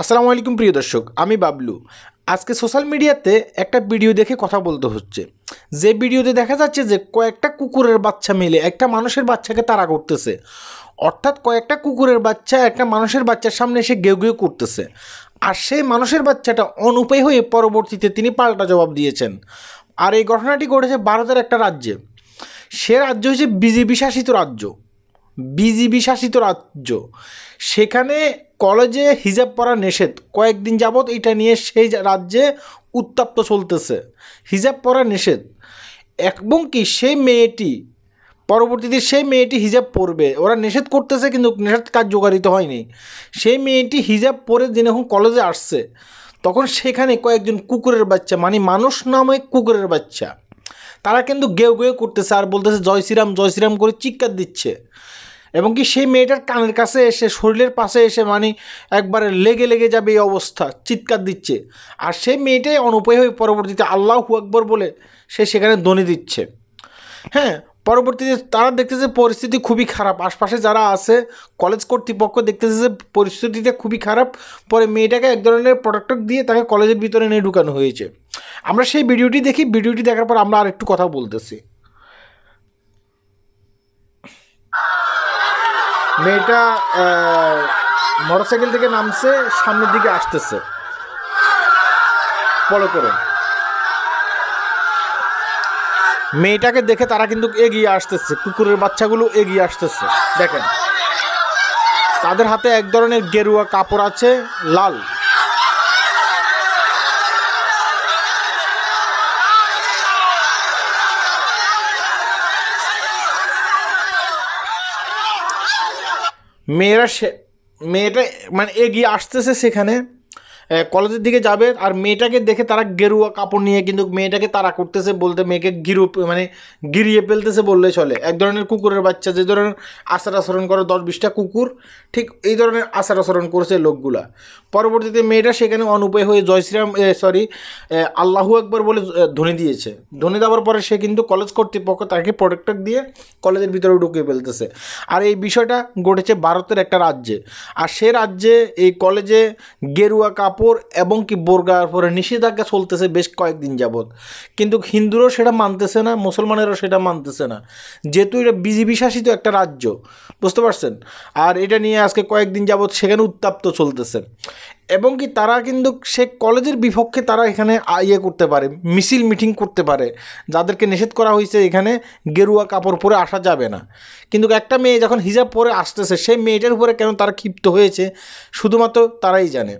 আসসালামু আলাইকুম প্রিয় দর্শক আমি বাবলু আজকে সোশ্যাল মিডিয়াতে একটা ভিডিও দেখে কথা বলতে হচ্ছে যে ভিডিওতে দেখা যাচ্ছে যে কয়েকটা কুকুরের বাচ্চা মিলে একটা মানুষের বাচ্চাকে তাড়া করতেছে অর্থাৎ কয়েকটা কুকুরের বাচ্চা একটা মানুষের বাচ্চার সামনে এসে গেউ গেউ করতেছে আর সেই মানুষের বাচ্চাটা অনুপায় হয়ে পরবর্তীতে তিনি পাল্টা জবাব দিয়েছেন আর এই ঘটনাটি ঘটেছে ভারতের একটা রাজ্যে সে রাজ্য হচ্ছে বিজেপি শাসিত রাজ্য বিজেপি শাসিত রাজ্য সেখানে কলেজে হিজাব পরা নিষেধ কয়েকদিন যাবৎ এটা নিয়ে সেই রাজ্যে উত্তাপ্ত চলতেছে হিজাব পরা নিষেধ এবং কি সেই মেয়েটি পরবর্তীতে সেই মেয়েটি হিজাব পরবে ওরা নিষেধ করতেছে কিন্তু নিষেধ কার্যকারিত হয়নি সেই মেয়েটি হিজাব পরে দিন এখন কলেজে আসছে তখন সেখানে কয়েকজন কুকুরের বাচ্চা মানে মানুষ নামে কুকুরের বাচ্চা তারা কিন্তু গেউ গেউ করতেছে আর বলতেছে জয় শ্রীরাম জয় শ্রীরাম করে চিৎকার দিচ্ছে এবং কি সেই মেয়েটার কানের কাছে এসে শরীরের পাশে এসে মানে একবারে লেগে লেগে যাবে এই অবস্থা চিৎকার দিচ্ছে আর সেই মেয়েটাই অনুপায় হয়ে পরবর্তীতে হু আকবর বলে সে সেখানে দনি দিচ্ছে হ্যাঁ পরবর্তীতে তারা দেখতেছে পরিস্থিতি খুবই খারাপ আশপাশে যারা আছে কলেজ কর্তৃপক্ষ দেখতেছে যে পরিস্থিতিটা খুবই খারাপ পরে মেয়েটাকে এক ধরনের প্রোডাক্টর দিয়ে তাকে কলেজের ভিতরে নিয়ে ঢুকানো হয়েছে আমরা সেই ভিডিওটি দেখি ভিডিওটি দেখার পর আমরা আর একটু কথা বলতেছি মেয়েটা মোটরসাইকেল থেকে নামছে সামনের দিকে আসতেছে ফলো করুন মেয়েটাকে দেখে তারা কিন্তু এগিয়ে আসতেছে কুকুরের বাচ্চাগুলো এগিয়ে আসতেছে দেখেন তাদের হাতে এক ধরনের গেরুয়া কাপড় আছে লাল মেয়েরা সে মেয়েটা মানে এগিয়ে আসতেছে সেখানে কলেজের দিকে যাবে আর মেয়েটাকে দেখে তারা গেরুয়া কাপড় নিয়ে কিন্তু মেয়েটাকে তারা করতেছে বলতে মেয়েকে গিরু মানে গিরিয়ে ফেলতেছে বললে চলে এক ধরনের কুকুরের বাচ্চা যে ধরনের আচার আচরণ করে দশ বিশটা কুকুর ঠিক এই ধরনের আচার আচরণ করেছে লোকগুলা পরবর্তীতে মেয়েটা সেখানে অনুপায় হয়ে জয়শ্রীরাম সরি আল্লাহু একবার বলে ধ্বনি দিয়েছে ধ্বনি দেওয়ার পরে সে কিন্তু কলেজ কর্তৃপক্ষ তাকে প্রোটেক্টর দিয়ে কলেজের ভিতরে ঢুকিয়ে ফেলতেছে আর এই বিষয়টা ঘটেছে ভারতের একটা রাজ্যে আর সে রাজ্যে এই কলেজে গেরুয়া কাপড় কাপড় এবং কি বোরগার পরে নিষেধাজ্ঞা চলতেছে বেশ কয়েকদিন যাবৎ কিন্তু হিন্দুরাও সেটা মানতেছে না মুসলমানেরও সেটা মানতেছে না যেহেতু এটা বিজেপি শাসিত একটা রাজ্য বুঝতে পারছেন আর এটা নিয়ে আজকে কয়েকদিন যাবৎ সেখানে উত্তাপ্ত চলতেছে এবং কি তারা কিন্তু সে কলেজের বিপক্ষে তারা এখানে ইয়ে করতে পারে মিছিল মিটিং করতে পারে যাদেরকে নিষেধ করা হয়েছে এখানে গেরুয়া কাপড় পরে আসা যাবে না কিন্তু একটা মেয়ে যখন হিজাব পরে আসতেছে সেই মেয়েটার উপরে কেন তারা ক্ষিপ্ত হয়েছে শুধুমাত্র তারাই জানে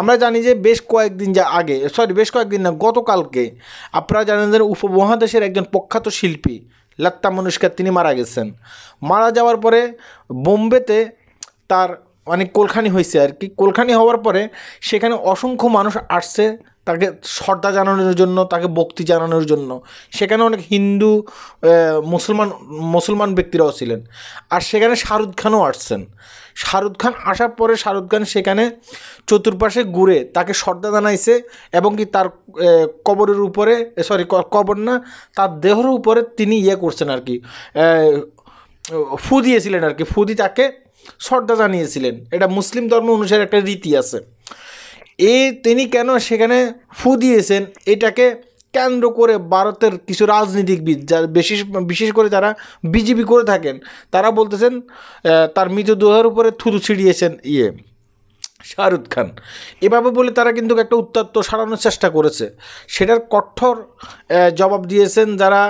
আমরা জানি যে বেশ কয়েকদিন যা আগে সরি বেশ কয়েকদিন না গতকালকে আপনারা জানেন যে উপমহাদেশের একজন প্রখ্যাত শিল্পী লত্তা মনুষ্কার তিনি মারা গেছেন মারা যাওয়ার পরে বোম্বেতে তার অনেক কোলখানি হয়েছে আর কি কোলখানি হওয়ার পরে সেখানে অসংখ্য মানুষ আসছে তাকে শ্রদ্ধা জানানোর জন্য তাকে ভক্তি জানানোর জন্য সেখানে অনেক হিন্দু মুসলমান মুসলমান ব্যক্তিরাও ছিলেন আর সেখানে শাহরুখ খানও আসছেন শাহরুখ খান আসার পরে শাহরুখ খান সেখানে চতুর্পাশে ঘুরে তাকে শ্রদ্ধা জানাইছে এবং কি তার কবরের উপরে সরি কবর না তার দেহর উপরে তিনি ইয়ে করছেন আর কি ফু দিয়েছিলেন আর কি ফুদি তাকে শ্রদ্ধা জানিয়েছিলেন এটা মুসলিম ধর্ম অনুসারে একটা রীতি আছে এ তিনি কেন সেখানে ফু দিয়েছেন এটাকে কেন্দ্র করে ভারতের কিছু রাজনীতিকবিদ যা বিশেষ বিশেষ করে যারা বিজেপি করে থাকেন তারা বলতেছেন তার মৃতদেহের উপরে থুতু ছিড়িয়েছেন ইয়ে শাহরুখ খান এভাবে বলে তারা কিন্তু একটা উত্তাত্ত সারানোর চেষ্টা করেছে সেটার কঠোর জবাব দিয়েছেন যারা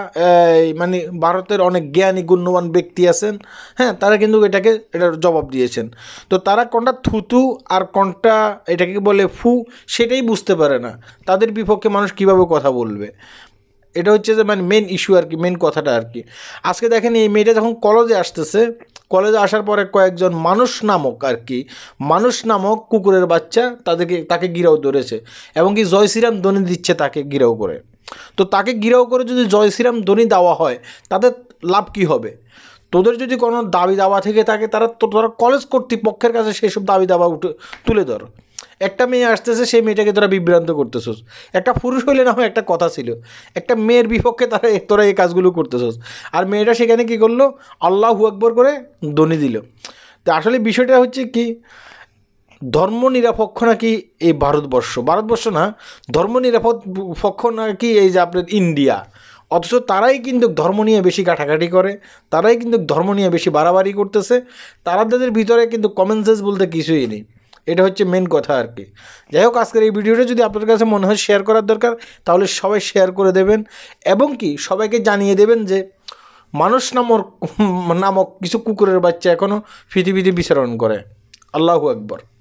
মানে ভারতের অনেক জ্ঞানী গুণ্যমান ব্যক্তি আছেন হ্যাঁ তারা কিন্তু এটাকে এটার জবাব দিয়েছেন তো তারা কোনটা থুতু আর কোনটা এটাকে বলে ফু সেটাই বুঝতে পারে না তাদের বিপক্ষে মানুষ কিভাবে কথা বলবে এটা হচ্ছে যে মানে মেন ইস্যু আর কি মেন কথাটা আর কি আজকে দেখেন এই মেয়েটা যখন কলেজে আসতেছে কলেজে আসার পরে কয়েকজন মানুষ নামক আর কি মানুষ নামক কুকুরের বাচ্চা তাদেরকে তাকে গিরাও ধরেছে এবং কি জয় শ্রীরাম দনি দিচ্ছে তাকে গিরাও করে তো তাকে গিরাও করে যদি জয় শ্রীরাম দনি দেওয়া হয় তাদের লাভ কি হবে তোদের যদি কোনো দাবি দাওয়া থেকে থাকে তারা তো তারা কলেজ কর্তৃপক্ষের কাছে সেই সব দাবি দাওয়া উঠে তুলে ধর একটা মেয়ে আসতেছে সেই মেয়েটাকে তোরা বিভ্রান্ত করতেছস একটা পুরুষ হইলে না হয় একটা কথা ছিল একটা মেয়ের বিপক্ষে তারা তোরা এই কাজগুলো করতেছস আর মেয়েটা সেখানে কি করলো আল্লাহ আকবর করে দনি দিল তো আসলে বিষয়টা হচ্ছে কি ধর্ম নিরাপক্ষ নাকি এই ভারতবর্ষ ভারতবর্ষ না ধর্ম নিরপেক্ষ নাকি এই যে আপনার ইন্ডিয়া অথচ তারাই কিন্তু ধর্ম নিয়ে বেশি কাটাকাটি করে তারাই কিন্তু ধর্ম নিয়ে বেশি বাড়াবাড়ি করতেছে তারা তাদের ভিতরে কিন্তু কমেন্সেস বলতে কিছুই নেই এটা হচ্ছে মেন কথা আর কি যাই হোক আজকের এই ভিডিওটা যদি আপনাদের কাছে মনে হয় শেয়ার করার দরকার তাহলে সবাই শেয়ার করে দেবেন এবং কি সবাইকে জানিয়ে দেবেন যে মানুষ নামক নামক কিছু কুকুরের বাচ্চা এখনও পৃথিবীতে বিচরণ করে আল্লাহু আকবর